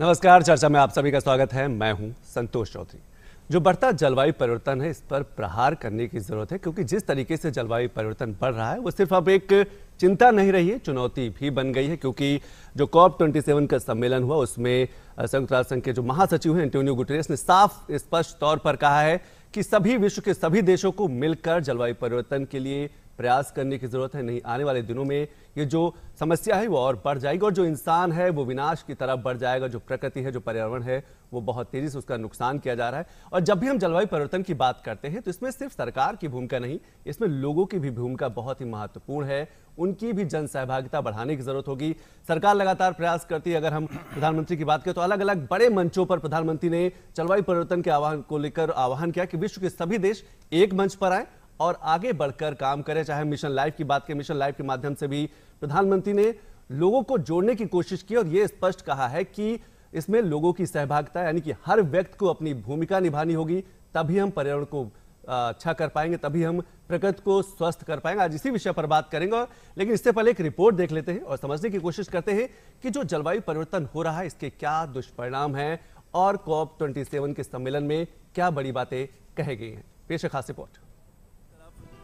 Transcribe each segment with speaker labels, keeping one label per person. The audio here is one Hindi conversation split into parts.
Speaker 1: नमस्कार चर्चा में आप सभी का स्वागत है मैं हूं संतोष चौधरी जो बढ़ता जलवायु परिवर्तन है इस पर प्रहार करने की जरूरत है क्योंकि जिस तरीके से जलवायु परिवर्तन बढ़ रहा है वो सिर्फ अब एक चिंता नहीं रही है चुनौती भी बन गई है क्योंकि जो कॉप ट्वेंटी सेवन का सम्मेलन हुआ उसमें संयुक्त राष्ट्र संघ के जो महासचिव हैं एंटोनियो गुटेरेस ने साफ स्पष्ट तौर पर कहा है कि सभी विश्व के सभी देशों को मिलकर जलवायु परिवर्तन के लिए प्रयास करने की ज़रूरत है नहीं आने वाले दिनों में ये जो समस्या है वो और बढ़ जाएगी और जो इंसान है वो विनाश की तरफ बढ़ जाएगा जो प्रकृति है जो पर्यावरण है वो बहुत तेज़ी से उसका नुकसान किया जा रहा है और जब भी हम जलवायु परिवर्तन की बात करते हैं तो इसमें सिर्फ सरकार की भूमिका नहीं इसमें लोगों की भी भूमिका बहुत ही महत्वपूर्ण है उनकी भी जन सहभागिता बढ़ाने की जरूरत होगी सरकार लगातार प्रयास करती है अगर हम प्रधानमंत्री की बात करें तो अलग अलग बड़े मंचों पर प्रधानमंत्री ने जलवायु परिवर्तन के आह्वान को लेकर आह्वान किया कि विश्व के सभी देश एक मंच पर आए और आगे बढ़कर काम करें चाहे मिशन लाइफ की बात करें मिशन लाइफ के माध्यम से भी प्रधानमंत्री ने लोगों को जोड़ने की कोशिश की और ये स्पष्ट कहा है कि इसमें लोगों की सहभागिता यानी कि हर व्यक्ति को अपनी भूमिका निभानी होगी तभी हम पर्यावरण को अच्छा कर पाएंगे तभी हम प्रकृति को स्वस्थ कर पाएंगे आज इसी विषय पर बात करेंगे और लेकिन इससे पहले एक रिपोर्ट देख लेते हैं और समझने की कोशिश करते हैं कि जो जलवायु परिवर्तन हो रहा है इसके क्या दुष्परिणाम हैं और कॉप ट्वेंटी के सम्मेलन में क्या बड़ी बातें कहे गई हैं पेश खास रिपोर्ट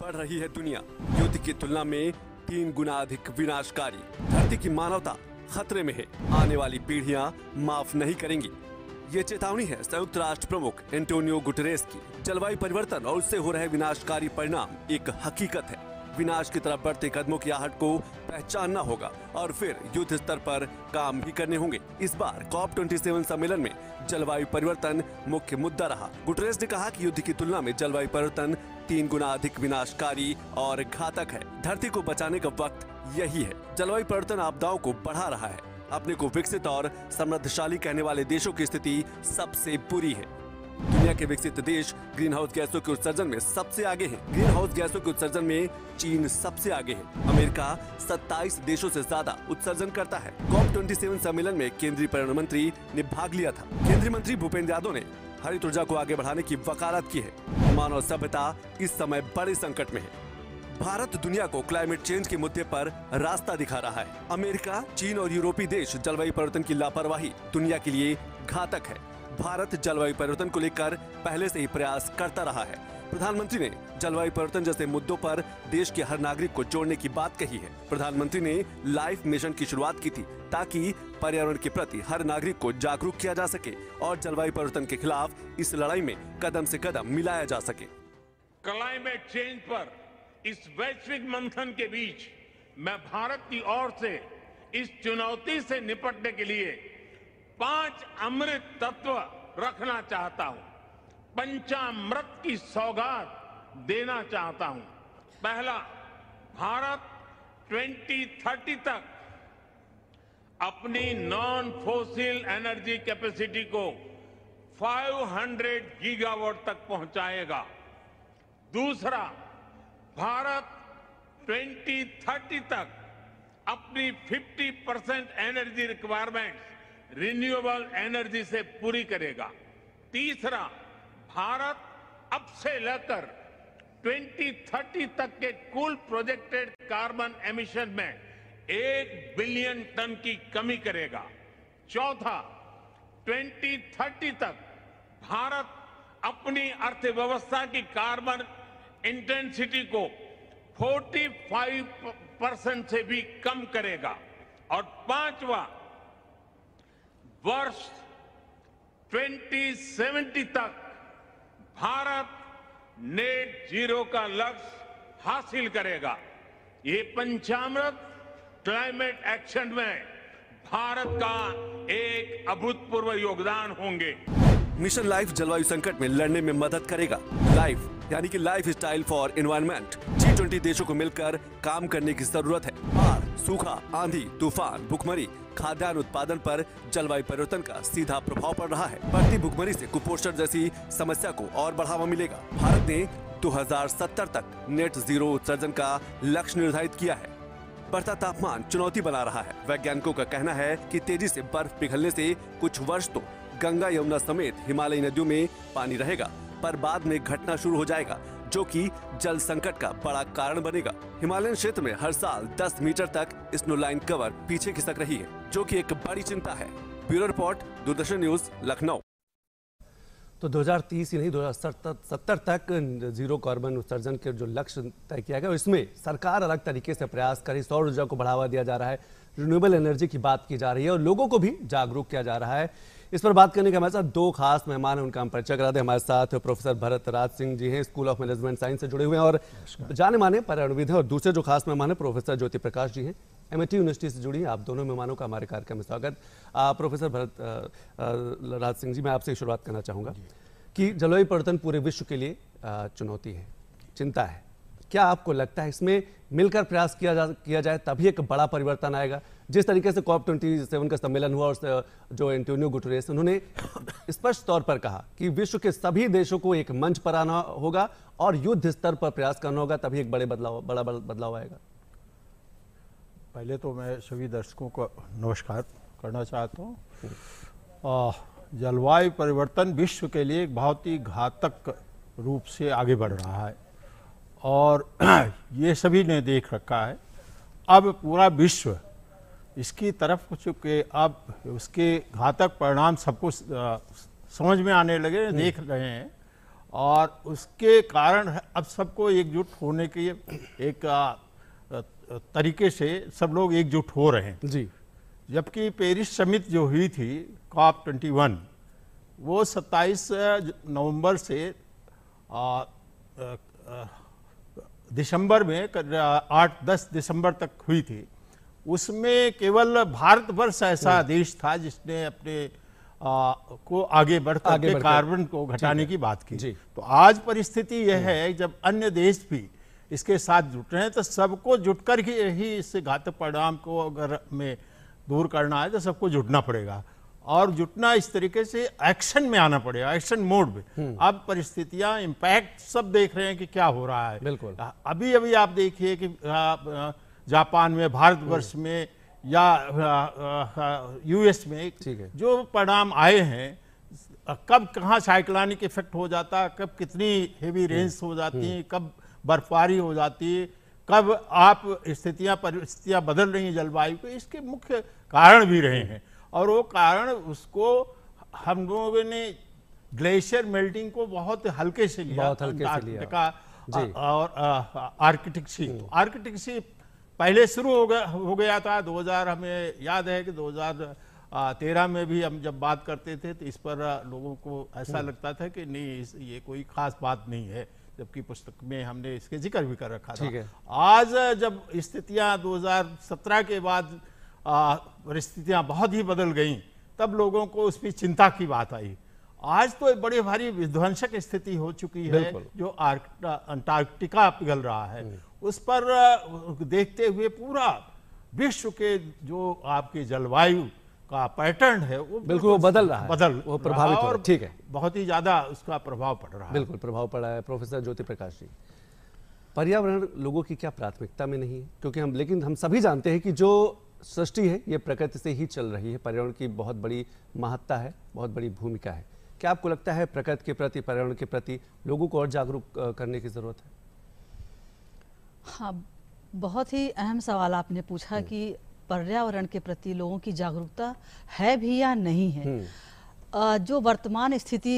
Speaker 1: बढ़ रही है दुनिया युद्ध की तुलना में तीन गुना अधिक विनाशकारी धरती की मानवता खतरे में है आने वाली पीढ़ियां माफ नहीं करेंगी ये चेतावनी है संयुक्त राष्ट्र प्रमुख एंटोनियो गुटरेस की जलवायु परिवर्तन और उससे हो रहे विनाशकारी परिणाम एक हकीकत है विनाश की तरफ बढ़ते कदमों की आहट को पहचानना होगा और फिर युद्ध स्तर पर काम भी करने होंगे इस बार कॉप 27 सम्मेलन में जलवायु परिवर्तन मुख्य मुद्दा रहा गुटरेस ने कहा कि युद्ध की तुलना में जलवायु परिवर्तन तीन गुना अधिक विनाशकारी और घातक है धरती को बचाने का वक्त यही है जलवायु परिवर्तन आपदाओं को बढ़ा रहा है अपने को विकसित और समृद्धशाली कहने वाले देशों की स्थिति सबसे बुरी है दुनिया के विकसित देश ग्रीन हाउस गैसों के उत्सर्जन में सबसे आगे हैं। ग्रीन हाउस गैसों के उत्सर्जन में चीन सबसे आगे है अमेरिका 27 देशों से ज्यादा उत्सर्जन करता है कॉप ट्वेंटी सम्मेलन में केंद्रीय पर्यावरण मंत्री ने भाग लिया था केंद्रीय मंत्री भूपेंद्र यादव ने हरित ऊर्जा को आगे बढ़ाने की वकालत की है मानव सभ्यता इस समय बड़े संकट में है भारत दुनिया को क्लाइमेट चेंज के मुद्दे पर रास्ता दिखा रहा है अमेरिका चीन और यूरोपीय देश जलवायु परिवर्तन की लापरवाही दुनिया के लिए घातक है भारत जलवायु परिवर्तन को लेकर पहले से ही प्रयास करता रहा है प्रधानमंत्री ने जलवायु परिवर्तन जैसे मुद्दों पर देश के हर नागरिक को जोड़ने की बात कही है प्रधानमंत्री ने लाइफ मिशन की शुरुआत की थी ताकि पर्यावरण के प्रति हर नागरिक को जागरूक किया जा सके और जलवायु परिवर्तन के खिलाफ इस लड़ाई में कदम से कदम मिलाया जा सके
Speaker 2: क्लाइमेट चेंज पर इस वैश्विक मंथन के बीच मैं भारत की ओर से इस चुनौती से निपटने के लिए पांच अमृत तत्व रखना चाहता हूं पंचामृत की सौगात देना चाहता हूं पहला भारत 2030 तक अपनी नॉन फोसिल एनर्जी कैपेसिटी को 500 गीगावाट तक पहुंचाएगा दूसरा भारत 2030 तक अपनी 50 percent energy requirements renewable energy से पूरी करेगा तीसरा भारत अब से लेकर 2030 तक के कुल प्रोजेक्टेड कार्बन एमिशन में एक बिलियन टन की कमी करेगा चौथा 2030 तक भारत अपनी अर्थव्यवस्था की कार्बन इंटेंसिटी को 45 परसेंट से भी कम करेगा और पांचवा वर्ष 2070 तक भारत नेट जीरो का लक्ष्य हासिल करेगा ये पंचामृत क्लाइमेट एक्शन में भारत का
Speaker 1: एक अभूतपूर्व योगदान होंगे मिशन लाइफ जलवायु संकट में लड़ने में मदद करेगा लाइफ यानी कि lifestyle for environment G twenty देशों को मिलकर काम करने की जरूरत है सूखा आंधी तूफान भुखमरी खाद्यान्न उत्पादन पर जलवायु परिवर्तन का सीधा प्रभाव पड़ रहा है बढ़ती भुखमरी से कुपोषण जैसी समस्या को और बढ़ावा मिलेगा भारत ने 2070 तक नेट जीरो उत्सर्जन का लक्ष्य निर्धारित किया है बढ़ता तापमान चुनौती बना रहा है वैज्ञानिकों का कहना है की तेजी ऐसी बर्फ पिघलने ऐसी कुछ वर्ष तो गंगा यमुना समेत हिमालयी नदियों में पानी रहेगा पर बाद में घटना शुरू हो जाएगा जो कि जल संकट का बड़ा कारण बनेगा हिमालयन क्षेत्र में हर साल 10 मीटर तक स्नोलाइन कवर पीछे खिसक रही है जो कि एक बड़ी चिंता है bureau report Doordarshan news Lucknow तो 2030 ही नहीं 2070 तक जीरो कार्बन उत्सर्जन के जो लक्ष्य तय किया गया इसमें सरकार अलग तरीके से प्रयास करे सौर ऊर्जा को बढ़ावा दिया जा रहा है रिन्यूएबल एनर्जी की बात की जा रही है और लोगों को भी जागरूक किया जा रहा है इस पर बात करने के हमारे साथ दो खास मेहमान हैं उनका हम परिचय करा दें हमारे साथ प्रोफेसर भरत राज सिंह जी हैं स्कूल ऑफ मैनेजमेंट साइंस से जुड़े हुए हैं और जाने माने पर्यावरणविद हैं और दूसरे जो खास मेहमान हैं प्रोफेसर ज्योति प्रकाश जी हैं एम यूनिवर्सिटी से जुड़ी आप दोनों मेहमानों का हमारे कार्यक्रम में स्वागत प्रोफेसर भरत राज सिंह जी मैं आपसे शुरुआत करना चाहूँगा कि जलवायु परिवर्तन पूरे विश्व के लिए चुनौती है चिंता है क्या आपको लगता है इसमें मिलकर प्रयास किया जा किया जाए तभी एक बड़ा परिवर्तन आएगा जिस तरीके से कॉप ट्वेंटी सेवन का सम्मेलन हुआ और जो एंटोनियो गुटरेस उन्होंने स्पष्ट तौर पर कहा कि विश्व के सभी देशों को एक मंच पर आना होगा और युद्ध स्तर पर प्रयास करना होगा तभी एक बड़े बदलाव बड़ा बदलाव आएगा पहले तो मैं सभी दर्शकों को
Speaker 3: नमस्कार करना चाहता हूँ जलवायु परिवर्तन विश्व के लिए एक बहुत ही घातक रूप से आगे बढ़ रहा है और ये सभी ने देख रखा है अब पूरा विश्व इसकी तरफ चुप के अब उसके घातक परिणाम सबको समझ में आने लगे हम्म। देख रहे हैं और उसके कारण अब सबको एकजुट होने के एक तरीके से सब लोग एकजुट हो रहे हैं जी जबकि पेरिस समित जो हुई थी कॉप ट्वेंटी वन वो 27 नवंबर से आ, आ, आ, दिसंबर में आठ दस दिसंबर तक हुई थी उसमें केवल भारतवर्ष ऐसा हम्म। देश था जिसने अपने आ, को आगे बढ़कर बढ़ कार्बन को घटाने की बात की तो आज परिस्थिति यह हम्म। है जब अन्य देश भी इसके साथ जुट रहे हैं तो सबको जुटकर ही इस घातक परिणाम को अगर में दूर करना है तो सबको जुटना पड़ेगा और जुटना इस तरीके से एक्शन में आना पड़ेगा एक्शन मोड में अब परिस्थितियां इम्पैक्ट सब देख रहे हैं कि क्या हो रहा है बिल्कुल अभी अभी आप देखिए कि जापान में भारतवर्ष हम्म। में या यूएस में जो परिणाम आए हैं कब कहाँ साइक्लानिक इफेक्ट हो जाता है कब कितनी हेवी हम्म। रेंज हो जाती हम्म। है कब बर्फबारी हो जाती है कब आप स्थितियां परिस्थितियां बदल रही हैं जलवायु को इसके मुख्य कारण भी रहे हैं और वो कारण उसको हम लोगों ने ग्लेशियर मेल्टिंग को बहुत हल्के से लिया बहुत हल्के से लिया का और आर्किटिक सीप आर्किटिक सी पहले शुरू हो गया हो गया था 2000 हमें याद है कि 2013 में भी हम जब बात करते थे तो इस पर लोगों को ऐसा हम्म। लगता था कि नहीं ये कोई खास बात नहीं है जबकि पुस्तक में हमने इसके जिक्र भी कर रखा था आज जब स्थितियां 2017 के बाद परिस्थितियाँ बहुत ही बदल गई तब लोगों को उसमें चिंता की बात आई आज तो एक बड़ी भारी विध्वंसक स्थिति हो चुकी है जो अंटार्कटिका पिघल रहा है हम्म। उस पर देखते हुए पूरा विश्व के जो आपके जलवायु का पैटर्न है वो
Speaker 1: बिल्कुल वो बदल रहा है बदल वो प्रभावित है ठीक है बहुत ही ज्यादा उसका प्रभाव पड़ रहा है बिल्कुल प्रभाव पड़ा है प्रोफेसर ज्योति प्रकाश जी पर्यावरण लोगों की क्या प्राथमिकता में नहीं है क्योंकि हम लेकिन हम सभी जानते हैं कि जो सृष्टि है ये प्रकृति से ही चल रही है पर्यावरण की बहुत बड़ी महत्ता है बहुत बड़ी भूमिका है क्या आपको लगता है प्रकृति के प्रति पर्यावरण के प्रति लोगों को और जागरूक करने की ज़रूरत है
Speaker 4: हाँ बहुत ही अहम सवाल आपने पूछा हम्म। कि पर्यावरण के प्रति लोगों की जागरूकता है भी या नहीं है हम्म। जो वर्तमान स्थिति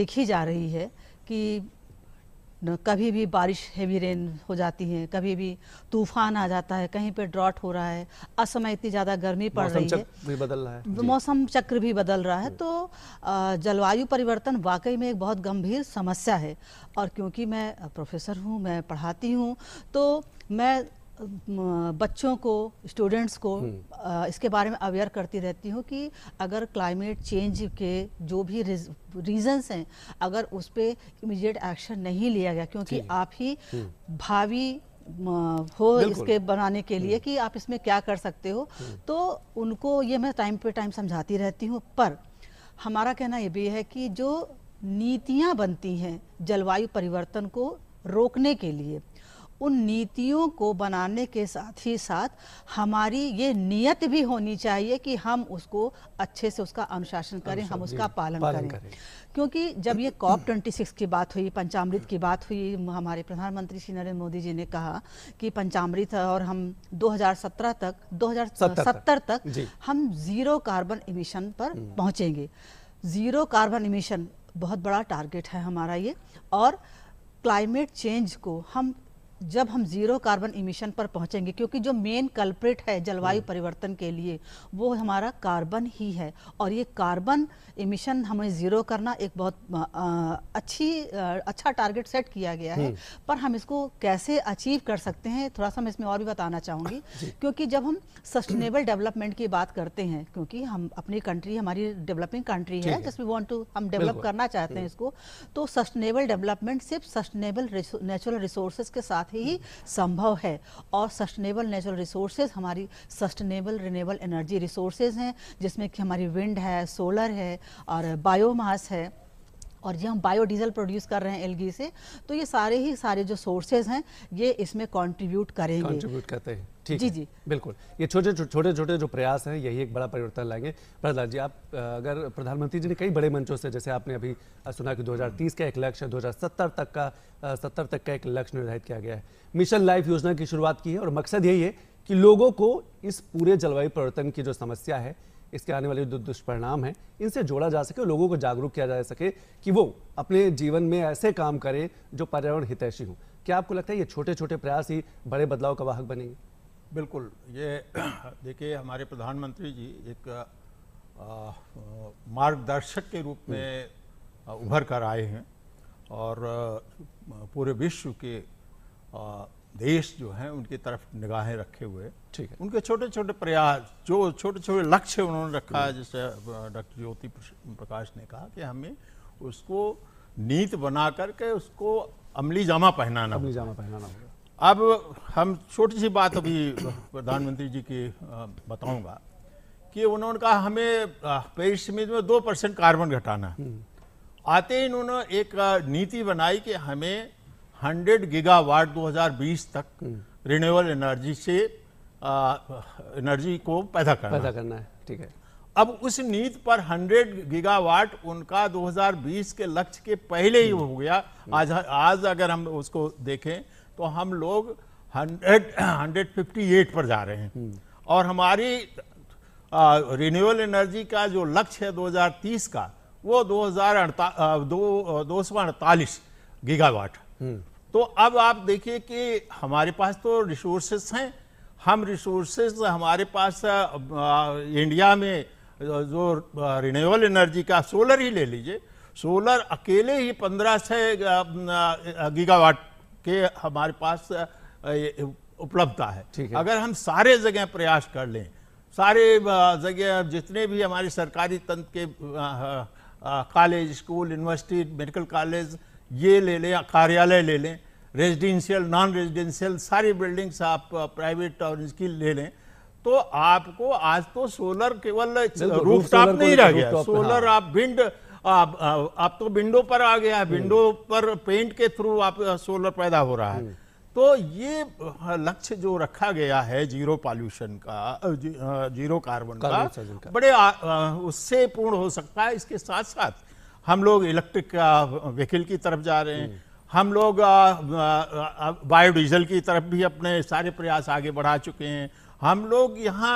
Speaker 4: देखी जा रही है कि कभी भी बारिश हैवी रेन हो जाती है कभी भी तूफान आ जाता है कहीं पे ड्रॉट हो रहा है असमय इतनी ज़्यादा गर्मी पड़ रही है
Speaker 1: भी बदल रहा है
Speaker 4: मौसम चक्र भी बदल रहा है तो जलवायु परिवर्तन वाकई में एक बहुत गंभीर समस्या है और क्योंकि मैं प्रोफेसर हूँ मैं पढ़ाती हूँ तो मैं बच्चों को स्टूडेंट्स को हम्म। इसके बारे में अवेयर करती रहती हूँ कि अगर क्लाइमेट चेंज के जो भी रीजंस हैं अगर उस पर इमिजिएट एक्शन नहीं लिया गया क्योंकि आप ही हम्म। भावी हो इसके बनाने के लिए हम्म। कि आप इसमें क्या कर सकते हो तो उनको ये मैं टाइम पे टाइम समझाती रहती हूँ पर हमारा कहना ये भी है कि जो नीतियाँ बनती हैं जलवायु परिवर्तन को रोकने के लिए उन नीतियों को बनाने के साथ ही साथ हमारी ये नियत भी होनी चाहिए कि हम उसको अच्छे से उसका अनुशासन करें हम उसका पालन, पालन करें, करें। क्योंकि जब ये कॉप ट्वेंटी सिक्स की बात हुई पंचामृत की बात हुई हमारे प्रधानमंत्री श्री नरेंद्र मोदी जी ने कहा कि पंचामृत और हम 2017 तक 2070 तक, तक हम जीरो कार्बन इमिशन पर हम्म। पहुंचेंगे जीरो कार्बन इमिशन बहुत बड़ा टारगेट है हमारा ये और क्लाइमेट चेंज को हम जब हम जीरो कार्बन इमिशन पर पहुंचेंगे क्योंकि जो मेन कल्प्रेट है जलवायु हम्म। परिवर्तन के लिए वो हमारा कार्बन ही है और ये कार्बन इमिशन हमें ज़ीरो करना एक बहुत अच्छी अच्छा टारगेट सेट किया गया है हम्म। पर हम इसको कैसे अचीव कर सकते हैं थोड़ा सा मैं इसमें और भी बताना चाहूंगी क्योंकि जब हम सस्टेनेबल डेवलपमेंट की बात करते हैं क्योंकि हम अपनी कंट्री हमारी डेवलपिंग कंट्री है जस्ट वी वॉन्ट टू हम डेवलप करना चाहते हैं हम्म। इसको तो सस्टेनेबल डेवलपमेंट सिर्फ सस्टेनेबल नेचुरल रिसोर्सेज के साथ साथ ही संभव है और सस्टेनेबल नेचुरल रिसोर्सेज हमारी सस्टेनेबल रिनेबल एनर्जी रिसोर्सेज हैं जिसमें कि हमारी विंड है सोलर है और बायोमास है और ये हम बायोडीजल प्रोड्यूस कर रहे हैं एलगी से तो ये सारे ही सारे जो सोर्सेज हैं ये इसमें कंट्रीब्यूट करेंगे कंट्रीब्यूट
Speaker 1: करते हैं ठीक जी जी बिल्कुल ये छोटे छोटे छोटे जो प्रयास हैं यही एक बड़ा परिवर्तन लाएंगे प्रहलाद जी आप अगर प्रधानमंत्री जी ने कई बड़े मंचों से जैसे आपने अभी सुना कि 2030 का एक लक्ष्य दो तक का सत्तर तक का एक लक्ष्य निर्धारित किया गया है मिशन लाइफ योजना की शुरुआत की है और मकसद यही है कि लोगों को इस पूरे जलवायु परिवर्तन की जो समस्या है इसके आने वाले जो दुष्परिणाम हैं इनसे जोड़ा जा सके और लोगों को जागरूक किया जा सके कि वो अपने जीवन में ऐसे काम करें जो पर्यावरण हितैषी हो क्या आपको लगता है ये छोटे छोटे प्रयास ही बड़े बदलाव का वाहक बनेंगे बिल्कुल
Speaker 3: ये देखिए हमारे प्रधानमंत्री जी एक मार्गदर्शक के रूप में उभर कर आए हैं और पूरे विश्व के देश जो हैं उनकी तरफ निगाहें रखे हुए ठीक है उनके छोटे छोटे प्रयास जो छोटे छोटे लक्ष्य उन्होंने रखा है जैसे डॉक्टर ज्योति प्रकाश ने कहा कि हमें उसको नीत बना करके उसको अमली जामा पहनाना अमली जामा पहनाना होगा अब हम छोटी सी बात अभी प्रधानमंत्री जी की बताऊंगा कि उन्होंने कहा हमें पेरिस में दो परसेंट कार्बन घटाना हम्म। आते ही इन्होंने एक नीति बनाई कि हमें 100 गीगावाट 2020 तक रिन्यूएबल हम्म। एनर्जी से आ, एनर्जी को पैदा करना पैदा करना है ठीक है अब उस नीति पर 100 गीगावाट उनका 2020 के लक्ष्य के पहले ही हम्म। हो गया आज आज अगर हम उसको देखें तो हम लोग हंड्रेड हंड्रेड फिफ्टी एट पर जा रहे हैं और हमारी रिन्यूएबल एनर्जी का जो लक्ष्य है 2030 का वो दो हजार दो दो सौ अड़तालीस गीगावाट हम्म। तो अब आप देखिए कि हमारे पास तो रिसोर्सेस हैं हम रिसोर्सेज हमारे पास इंडिया में जो रिन्यूएबल एनर्जी का सोलर ही ले लीजिए सोलर अकेले ही पंद्रह से गीगावाट के हमारे पास उपलब्धता है।, है अगर हम सारे जगह प्रयास कर लें सारे जगह जितने भी हमारे सरकारी तंत्र के college school university medical college ये ले लें कार्यालय ले लें रेजिडेंशियल नॉन रेजिडेंशियल सारी बिल्डिंग्स आप प्राइवेट और इसकी ले लें तो आपको आज तो सोलर केवल रूफटॉप नहीं रह गया सोलर हाँ। आप विंड हाँ। आप, आप तो विंडो पर आ गया है हम्म। विंडो पर पेंट के थ्रू आप सोलर पैदा हो रहा है हम्म। तो ये लक्ष्य जो रखा गया है जीरो पॉल्यूशन का जी, जीरो कार्बन, कार्बन का, का बड़े आ, आ, उससे पूर्ण हो सकता है इसके साथ साथ हम लोग इलेक्ट्रिक व्हीकल की तरफ जा रहे हैं हम्म। हम लोग बायोडीजल की तरफ भी अपने सारे प्रयास आगे बढ़ा चुके हैं हम लोग यहाँ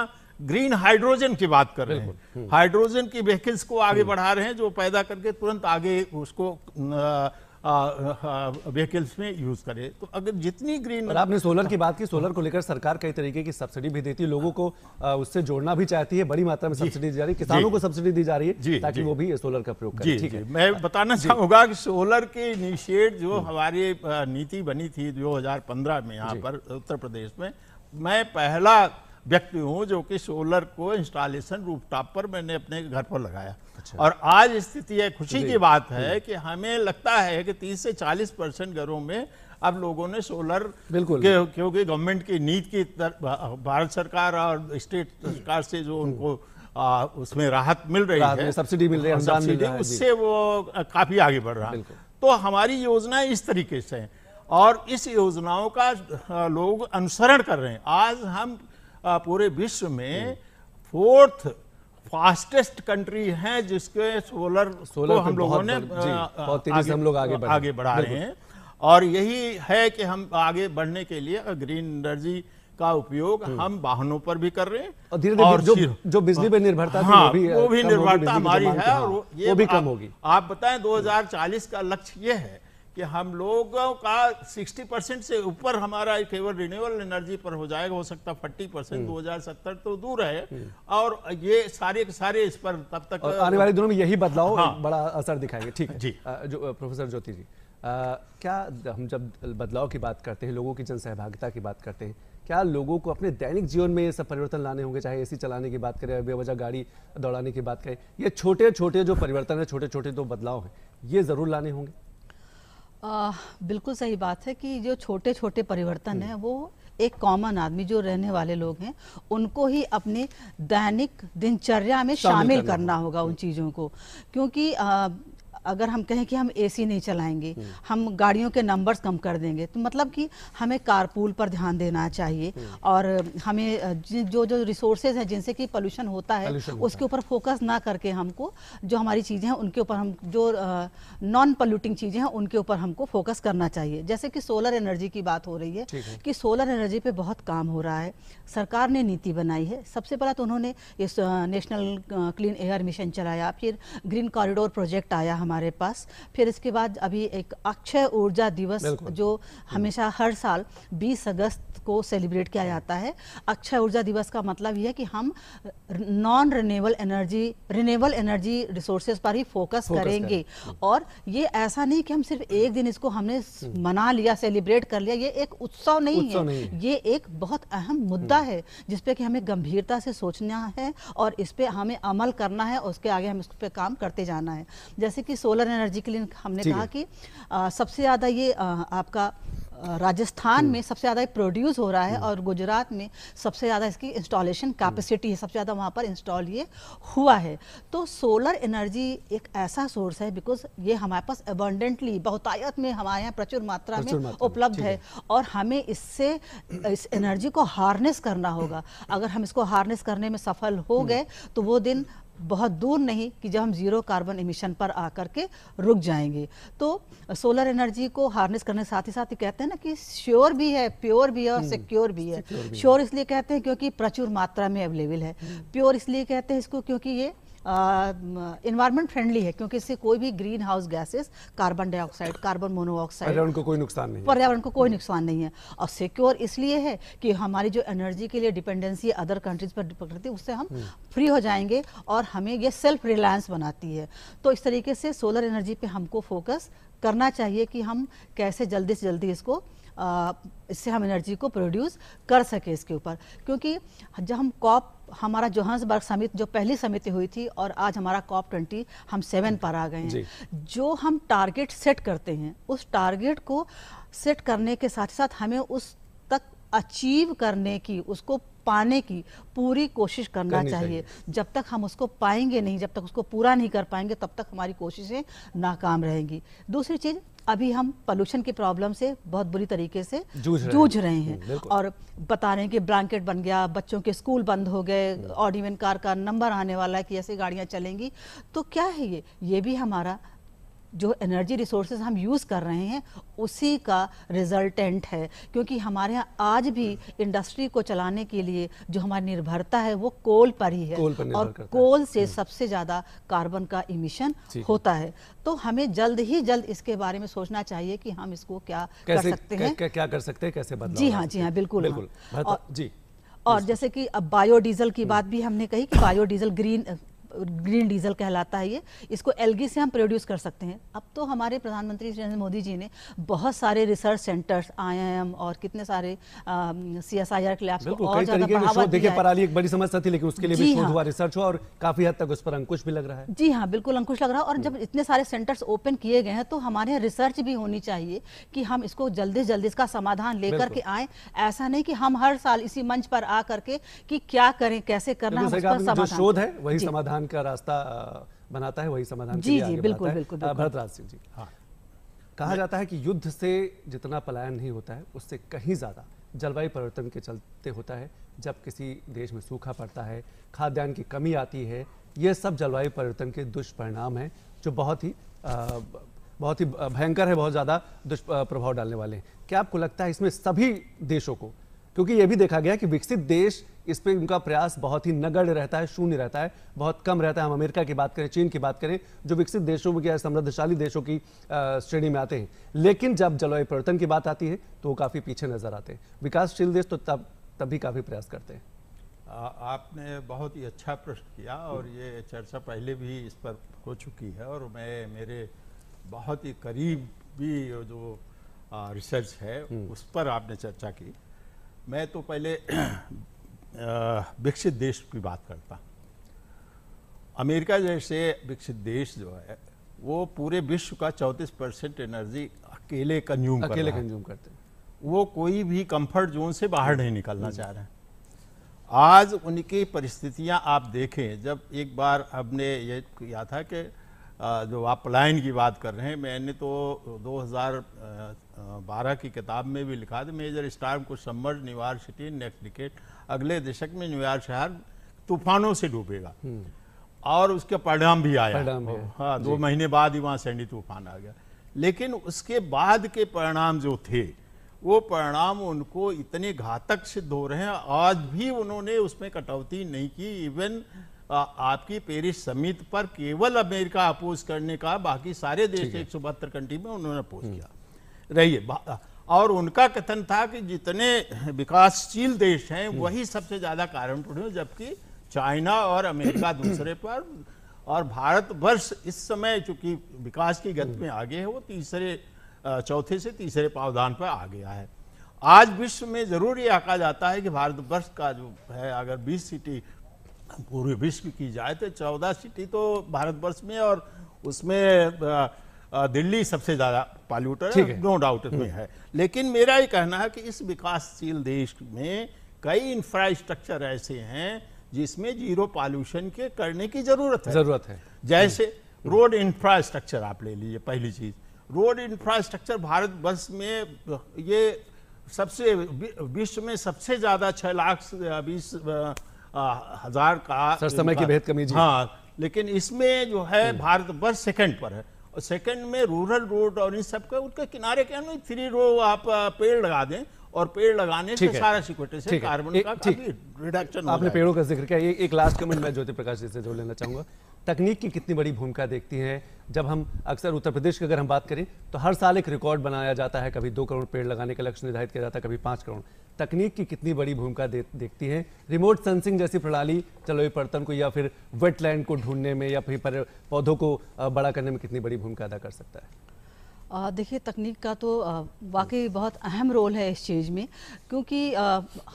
Speaker 3: ग्रीन हाइड्रोजन की बात कर रहे हैं हम्म। हाइड्रोजन की व्हीकल्स को आगे बढ़ा रहे हैं जो पैदा करके तुरंत आगे उसको
Speaker 1: व्हीकल्स में यूज करें तो अगर जितनी ग्रीन और आपने सोलर की बात की सोलर को लेकर सरकार कई तरीके की सब्सिडी भी देती है लोगों को आ, उससे जोड़ना भी चाहती है बड़ी मात्रा में सब्सिडी दी जा रही है किसानों को सब्सिडी दी जा रही है ताकि वो भी सोलर का प्रयोग करें ठीक है मैं बताना चाहूंगा कि सोलर के इनिशिएट
Speaker 3: जो हम्म। हमारी नीति बनी थी दो में यहाँ पर उत्तर प्रदेश में मैं पहला व्यक्ति हूँ जो कि सोलर को इंस्टॉलेशन रूपटॉप पर मैंने अपने घर पर लगाया अच्छा। और आज स्थिति है खुशी की बात है कि हमें लगता है कि 30 से 40 परसेंट घरों में अब लोगों ने सोलर बिल्कुल क्योंकि गवर्नमेंट की नीति की भारत सरकार और स्टेट सरकार से जो उनको आ, उसमें राहत मिल रही है सब्सिडी मिल रही है हाँ, सब्सिडी उससे वो काफी आगे बढ़ रहा है तो हमारी योजनाएं इस तरीके से है और इस योजनाओं का लोग अनुसरण कर रहे हैं आज हम पूरे विश्व में फोर्थ फास्टेस्ट कंट्री है जिसके सोलर सोलर हम लोगों ने हम लोग आगे बढ़ा, आगे बढ़ा रहे हैं और यही है कि हम आगे बढ़ने के लिए ग्रीन एनर्जी का उपयोग हम्म। हम वाहनों पर भी कर रहे हैं और धीरे धीरे जो जो बिजली पर निर्भरता हाँ, वो भी वो भी निर्भरता हमारी है और हाँ, ये वो भी कम होगी आप बताएं 2040 का लक्ष्य ये है कि हम लोगों का 60 परसेंट से ऊपर हमारा केवल रिन्यूएबल एनर्जी पर हो जाएगा हो सकता 40 परसेंट हम्म। दो तो दूर है हम्म। और ये सारे के सारे इस पर तब तक आने वाले दिनों में यही बदलाव हाँ।
Speaker 1: बड़ा असर दिखाएंगे ठीक है जी जो प्रोफेसर ज्योति जी आ, क्या हम जब बदलाव की बात करते हैं लोगों की जन सहभागिता की बात करते हैं क्या लोगों को अपने दैनिक जीवन में ये सब परिवर्तन लाने होंगे चाहे एसी चलाने की बात करें बेवजह गाड़ी दौड़ाने की बात करें ये छोटे छोटे जो परिवर्तन है छोटे छोटे जो बदलाव हैं ये ज़रूर लाने होंगे
Speaker 4: आ, बिल्कुल सही बात है कि जो छोटे छोटे परिवर्तन हैं वो एक कॉमन आदमी जो रहने वाले लोग हैं उनको ही अपने दैनिक दिनचर्या में शामिल करना होगा उन चीज़ों को क्योंकि आ, अगर हम कहें कि हम एसी नहीं चलाएंगे हम गाड़ियों के नंबर्स कम कर देंगे तो मतलब कि हमें कारपूल पर ध्यान देना चाहिए और हमें जो जो रिसोर्सेज हैं जिनसे कि पोल्यूशन होता है उसके ऊपर फोकस ना करके हमको जो हमारी चीज़ें हैं उनके ऊपर हम जो नॉन पल्यूटिंग चीज़ें हैं उनके ऊपर हमको फोकस करना चाहिए जैसे कि सोलर एनर्जी की बात हो रही है कि सोलर एनर्जी पर बहुत काम हो रहा है सरकार ने नीति बनाई है सबसे पहला तो उन्होंने इस नेशनल क्लीन एयर मिशन चलाया फिर ग्रीन कॉरिडोर प्रोजेक्ट आया हमारे हमारे पास फिर इसके बाद अभी एक अक्षय ऊर्जा दिवस जो हमेशा हर साल 20 अगस्त को सेलिब्रेट किया जाता है अक्षय ऊर्जा दिवस का मतलब यह है कि हम non renewable energy renewable energy resources पर ही फोकस, फोकस करेंगे और ये ऐसा नहीं कि हम सिर्फ एक दिन इसको हमने हम्म। मना लिया सेलिब्रेट कर लिया ये एक उत्सव नहीं है ये एक बहुत अहम मुद्दा हम्म। है जिसपे कि हमें गंभीरता से सोचना है और इस पर हमें अमल करना है और उसके आगे हम इस पर काम करते जाना है जैसे कि सोलर एनर्जी के लिए हमने कहा कि आ, सबसे ज़्यादा ये आ, आपका राजस्थान हम्म। में सबसे ज़्यादा प्रोड्यूस हो रहा है हम्म। और गुजरात में सबसे ज़्यादा इसकी इंस्टॉलेशन हम्म। कैपेसिटी है सबसे ज़्यादा वहाँ पर इंस्टॉल ये हुआ है तो सोलर एनर्जी एक ऐसा सोर्स है बिकॉज ये हमारे पास अबंडेंटली बहुतायत में हमारे यहाँ प्रचुर मात्रा प्रचुर में उपलब्ध है और हमें इससे इस एनर्जी को हार्नेस करना होगा अगर हम इसको हार्नेस करने में सफल हो गए तो वो दिन बहुत दूर नहीं कि जब हम ज़ीरो कार्बन इमिशन पर आकर के रुक जाएंगे तो सोलर एनर्जी को हार्नेस करने साथ ही साथ ही कहते हैं ना कि श्योर भी है प्योर भी है और सिक्योर हम्म, भी है श्योर इसलिए कहते हैं क्योंकि प्रचुर मात्रा में अवेलेबल है प्योर हम्म। इसलिए कहते हैं इसको क्योंकि ये इन्वायरमेंट फ्रेंडली है क्योंकि इससे कोई भी greenhouse gases carbon dioxide carbon monoxide पर्यावरण को
Speaker 1: कोई नुकसान नहीं
Speaker 4: पर्यावरण को कोई नुकसान नहीं है और सिक्योर इसलिए है कि हमारी जो एनर्जी के लिए डिपेंडेंसी अदर कंट्रीज पर प्रकृति उससे हम फ्री हम्म। हो जाएंगे और हमें ये सेल्फ रिलायंस बनाती है तो इस तरीके से सोलर एनर्जी पर हमको फोकस करना चाहिए कि हम कैसे जल्दी से जल्दी इसको आ, इससे हम एनर्जी को प्रोड्यूस कर सके इसके ऊपर क्योंकि जब हम कॉप हमारा जोहान्सबर्ग समिति जो पहली समिति हुई थी और आज हमारा कॉप ट्वेंटी हम सेवन पर आ गए हैं जो हम टारगेट सेट करते हैं उस टारगेट को सेट करने के साथ साथ हमें उस अचीव करने की उसको पाने की पूरी कोशिश करना चाहिए जब तक हम उसको पाएंगे नहीं जब तक उसको पूरा नहीं कर पाएंगे तब तक हमारी कोशिशें नाकाम रहेंगी दूसरी चीज़ अभी हम पोल्यूशन की प्रॉब्लम से बहुत बुरी तरीके से जूझ रहे, जूझ रहे हैं और बता रहे हैं कि ब्लैंकेट बन गया बच्चों के स्कूल बंद हो गए ऑडिमेंट हम्म। कार का नंबर आने वाला है कि ऐसी गाड़ियां चलेंगी तो क्या है ये ये भी हमारा जो एनर्जी रिसोर्सेज हम यूज़ कर रहे हैं उसी का रिजल्टेंट है क्योंकि हमारे यहाँ आज भी इंडस्ट्री को चलाने के लिए जो हमारी निर्भरता है वो कोल पर ही है पर और कोल से हम्म। सबसे ज़्यादा कार्बन का इमिशन होता है तो हमें जल्द ही जल्द इसके बारे में सोचना चाहिए कि हम इसको क्या कर सकते हैं
Speaker 1: क्या कर सकते हैं कैसे जी हाँ जी हाँ बिल्कुल बिल्कुल जी
Speaker 4: और जैसे कि अब बायोडीजल की हम्म। बात भी हमने कही कि बायोडीजल ग्रीन ग्रीन डीजल कहलाता है ये इसको एलगी से हम प्रोड्यूस कर सकते हैं अब तो हमारे प्रधानमंत्री नरेंद्र मोदी जी ने बहुत सारे रिसर्च सेंटर्स आईआईएम और कितने सारे सी एस आई आर के और देखिए पराली
Speaker 1: एक बड़ी समस्या थी लेकिन उसके लिए भी हाँ। हुआ रिसर्च हुआ और काफी हद तक उस पर अंकुश भी लग रहा है
Speaker 4: जी हाँ बिल्कुल अंकुश लग रहा है और हम्म। जब इतने सारे सेंटर्स ओपन किए गए हैं तो हमारे यहाँ रिसर्च भी होनी चाहिए कि हम इसको जल्दी जल्दी इसका समाधान लेकर के आए ऐसा नहीं कि हम हर साल इसी मंच पर आ करके कि क्या करें कैसे करना है शोध है
Speaker 1: वही समाधान समाधान का रास्ता बनाता है वही समाधान जी जी बिल्कुल बिल्कुल भरत राज सिंह जी हाँ। कहा जाता है कि युद्ध से जितना पलायन नहीं होता है उससे कहीं ज़्यादा जलवायु परिवर्तन के चलते होता है जब किसी देश में सूखा पड़ता है खाद्यान्न की कमी आती है ये सब जलवायु परिवर्तन के दुष्परिणाम हैं जो बहुत ही आ, बहुत ही भयंकर है बहुत ज़्यादा दुष्प्रभाव डालने वाले हैं क्या आपको लगता है इसमें सभी देशों को क्योंकि यह भी देखा गया कि विकसित देश इस पर उनका प्रयास बहुत ही नगण्य रहता है शून्य रहता है बहुत कम रहता है हम अमेरिका की बात करें चीन की बात करें जो विकसित देशों या समृद्धशाली देशों की श्रेणी में आते हैं लेकिन जब जलवायु परिवर्तन की बात आती है तो वो काफ़ी पीछे नजर आते हैं विकासशील देश तो तब तब भी काफ़ी प्रयास करते हैं
Speaker 3: आपने बहुत ही अच्छा प्रश्न किया और ये चर्चा पहले भी इस पर हो चुकी है और मैं मेरे बहुत ही करीब भी जो रिसर्च है हम्म। उस पर आपने चर्चा की मैं तो पहले विकसित देश की बात करता अमेरिका जैसे विकसित देश जो है वो पूरे विश्व का 34 परसेंट एनर्जी अकेले कंज्यूम अकेले कर कंज्यूम करते हैं वो कोई भी कंफर्ट जोन से बाहर नहीं निकलना हम्म। चाह रहे हैं आज उनकी परिस्थितियां आप देखें जब एक बार हमने ये किया था कि जो आप पलायन की बात कर रहे हैं मैंने तो 2000 बारह की किताब में भी लिखा था मेजर स्टार्म को submerge New York city next decade अगले दशक में न्यूयॉर्क शहर तूफानों से डूबेगा हम्म। और उसके परिणाम भी आया परिणाम हाँ दो महीने बाद ही वहाँ सैंडी तूफान आ गया लेकिन उसके बाद के परिणाम जो थे वो परिणाम उनको इतने घातक सिद्ध हो रहे हैं आज भी उन्होंने उसमें कटौती नहीं की इवन आपकी पेरिस समिति पर केवल अमेरिका अपोज करने का बाकी सारे देश एक सौ बहत्तर कंट्री में उन्होंने अपोज हम्म। किया रही है और उनका कथन था कि जितने विकासशील देश हैं हम्म। वही सबसे ज़्यादा कारण टूटे जबकि चाइना और अमेरिका दूसरे पर और भारतवर्ष इस समय चूंकि विकास की गति में आगे है वो तीसरे चौथे से तीसरे पावधान पर आ गया है आज विश्व में जरूर ये आका जाता है कि भारतवर्ष का जो है अगर 20 सिटी पूरे विश्व की जाए तो 14 सिटी तो भारतवर्ष में और उसमें दिल्ली सबसे ज़्यादा पॉल्यूटर नो डाउट इसमें हम्म। है लेकिन मेरा ये कहना है कि इस विकासशील देश में कई इंफ्रास्ट्रक्चर ऐसे हैं जिसमें जीरो पॉल्यूशन के करने की जरूरत है जरूरत है जैसे रोड हम्म। इंफ्रास्ट्रक्चर हम्म। आप ले लीजिए पहली चीज रोड इंफ्रास्ट्रक्चर भारत बस में ये सबसे विश्व में सबसे ज्यादा छह लाख बीस हजार का समय की बेहद कमी हाँ लेकिन इसमें जो है भारत बस सेकंड पर है और सेकंड में रूरल रोड और इन सब का उनके किनारे के नहीं
Speaker 1: थ्री रो आप पेड़ लगा दें
Speaker 3: और पेड़ लगाने से सारा सिक्योरिटी से कार्बन का
Speaker 1: रिडक्शन आपने पेड़ों का जिक्र किया एक लास्ट कमेंट मैं ज्योति प्रकाश जी से जोड़ लेना चाहूंगा तकनीक की कितनी बड़ी भूमिका देखती हैं जब हम अक्सर उत्तर प्रदेश की अगर हम बात करें तो हर साल एक रिकॉर्ड बनाया जाता है कभी दो करोड़ पेड़ लगाने का लक्ष्य निर्धारित किया जाता है कभी पाँच करोड़ तकनीक की कितनी बड़ी भूमिका दे, देखती है रिमोट सेंसिंग जैसी प्रणाली चलो बर्तन को या फिर वेटलैंड को ढूंढने में या फिर पौधों को बड़ा करने में कितनी बड़ी भूमिका अदा कर सकता है
Speaker 4: देखिए तकनीक का तो वाकई बहुत अहम रोल है इस चीज़ में क्योंकि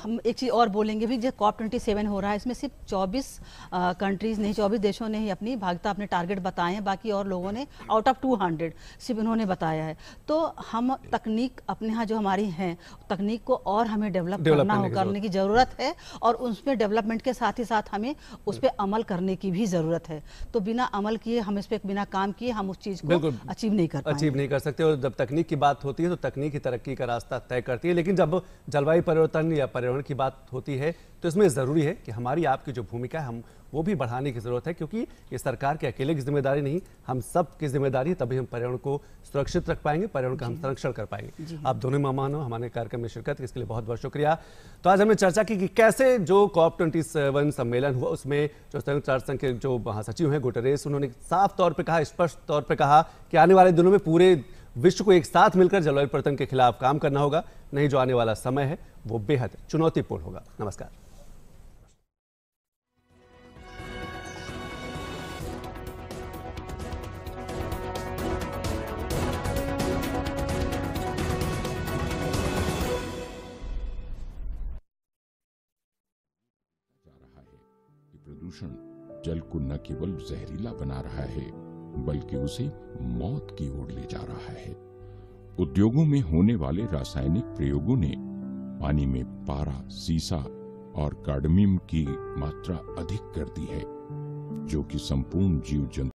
Speaker 4: हम एक चीज़ और बोलेंगे भी जब कॉप ट्वेंटी सेवन हो रहा है इसमें सिर्फ चौबीस कंट्रीज़ नहीं चौबीस देशों ने ही अपनी भागता अपने टारगेट बताए हैं बाकी और लोगों ने आउट ऑफ टू हंड्रेड सिर्फ इन्होंने बताया है तो हम तकनीक अपने यहाँ जो हमारी हैं तकनीक को और हमें डेवलप करना हो करने की ज़रूरत है और उसमें डेवलपमेंट के साथ ही साथ हमें उस पर अमल करने की भी ज़रूरत है तो बिना अमल किए हम इस पर बिना काम किए हम उस चीज़ को अचीव नहीं कर अचीव
Speaker 1: नहीं कर सकते हो जब तकनीक की बात होती है तो तकनीक ही तरक्की का रास्ता तय करती है लेकिन जब जलवायु परिवर्तन या पर्यावरण की बात होती है तो इसमें ज़रूरी है कि हमारी आपकी जो भूमिका है हम वो भी बढ़ाने की ज़रूरत है क्योंकि ये सरकार के अकेले की जिम्मेदारी नहीं हम सब की जिम्मेदारी है तभी हम पर्यावरण को सुरक्षित रख पाएंगे पर्यावरण का हम संरक्षण कर पाएंगे आप दोनों मेहमान हो हमारे कार्यक्रम में शिरकत इसके लिए बहुत बहुत शुक्रिया तो आज हमने चर्चा की कि कैसे जो कॉप ट्वेंटी सम्मेलन हुआ उसमें जो संयुक्त राष्ट्र संघ के जो महासचिव हैं गुटरेस उन्होंने साफ तौर पर कहा स्पष्ट तौर पर कहा कि आने वाले दिनों में पूरे विश्व को एक साथ मिलकर जलवायु परिवर्तन के खिलाफ काम करना होगा नहीं जो आने वाला समय है वो बेहद चुनौतीपूर्ण होगा नमस्कार
Speaker 2: जल को न केवल जहरीला बना रहा है बल्कि उसे मौत की ओर ले जा रहा है उद्योगों में होने वाले रासायनिक प्रयोगों ने पानी में पारा सीसा और
Speaker 4: कार्डमियम की मात्रा अधिक कर दी है जो कि संपूर्ण जीव जंतु